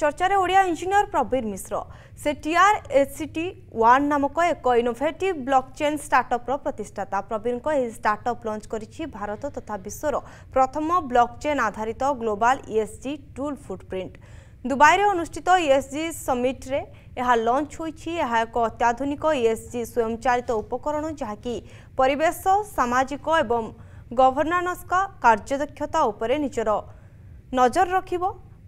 চর্চার ওড়িয়া ইঞ্জিনিয়র প্রবীর মিশ্র সে TRACT one নামক এক ইনোভেটিভ ব্লকচেন স্টার্টঅপ্র প্রতিষ্ঠাতা প্রবীরঙ্ এই স্টার্টঅপ লঞ্চ করেছে ভারত তথা বিশ্বর প্রথম ব্লকচেন আধারিত গ্লোবাল ইএসজি টুল ফুটপ্রিন্ট ଦୁବାଇରେ ଅନୁଷ୍ଠିତ ଇଏସ୍ଜି e ସମିଟ୍ରେ ଏହା ଲଞ୍ଚ ହୋଇଛି ଏହା ଏକ ଅତ୍ୟାଧୁନିକ ଇଏସ୍ଜି e ସ୍ୱୟଂଚାଳିତ ଉପକରଣ ଯାହାକି ପରିବେଶ ସାମାଜିକ ଏବଂ ଗଭର୍ଣ୍ଣାନ୍ସଙ୍କ କାର୍ଯ୍ୟଦକ୍ଷତା ଉପରେ ନିଜର ନଜର ରଖିବ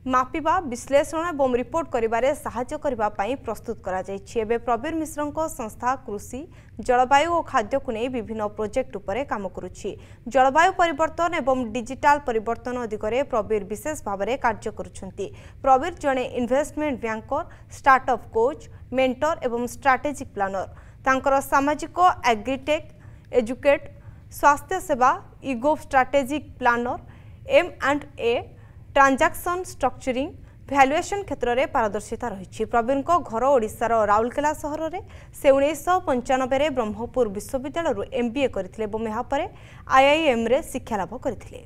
ମାପିବା ବିଶ୍ଳେଷଣ ଏବଂ ରିପୋର୍ଟ କରିବାରେ ସାହାଯ୍ୟ କରିବା ପାଇଁ ପ୍ରସ୍ତୁତ କରାଯାଇଛି ଏବେ ପ୍ରବୀର ମିଶ୍ରଙ୍କ ସଂସ୍ଥା କୃଷି ଜଳବାୟୁ ଓ ଖାଦ୍ୟକୁ ନେଇ ବିଭିନ୍ନ ପ୍ରୋଜେକ୍ଟ ଉପରେ କାମ କରୁଛି ଜଳବାୟୁ ପରିବର୍ତ୍ତନ ଏବଂ ଡିଜିଟାଲ ପରିବର୍ତ୍ତନ ଦିଗରେ ପ୍ରବୀର ବିଶେଷ ଭାବରେ କାର୍ଯ୍ୟ କରୁଛନ୍ତି ପ୍ରବୀର ଜଣେ ଇନଭେଷ୍ଟମେଣ୍ଟ ବ୍ୟାଙ୍କର ଷ୍ଟାର୍ଟଅପ୍ କୋଚ୍ ମେଣ୍ଟର ଏବଂ ଷ୍ଟ୍ରାଟେଜିକ୍ ପ୍ଲାନର ତାଙ୍କର ସାମାଜିକ ଆଗ୍ରିଟେକ୍ ଏଜୁକେଟ୍ ସ୍ୱାସ୍ଥ୍ୟ ସେବା ଇଗୋ strategic planner M and A transaction structuring valuation କ୍ଷେତ୍ରରେ ପାରଦର୍ଶିତା ରହିଛି ପ୍ରବୀଣଙ୍କ ଘର ଓଡ଼ିଶାର ରାଉରକେଲା ସହରରେ ସେ ଉଣେଇଶହ ପଞ୍ଚାନବେରେ ବ୍ରହ୍ମପୁର ବିଶ୍ୱବିଦ୍ୟାଳୟରୁ ଏମ୍ବିଏ କରିଥିଲେ ଏବଂ ଏହାପରେ ଆଇଆଇଏମ୍ରେ ଶିକ୍ଷାଲାଭ କରିଥିଲେ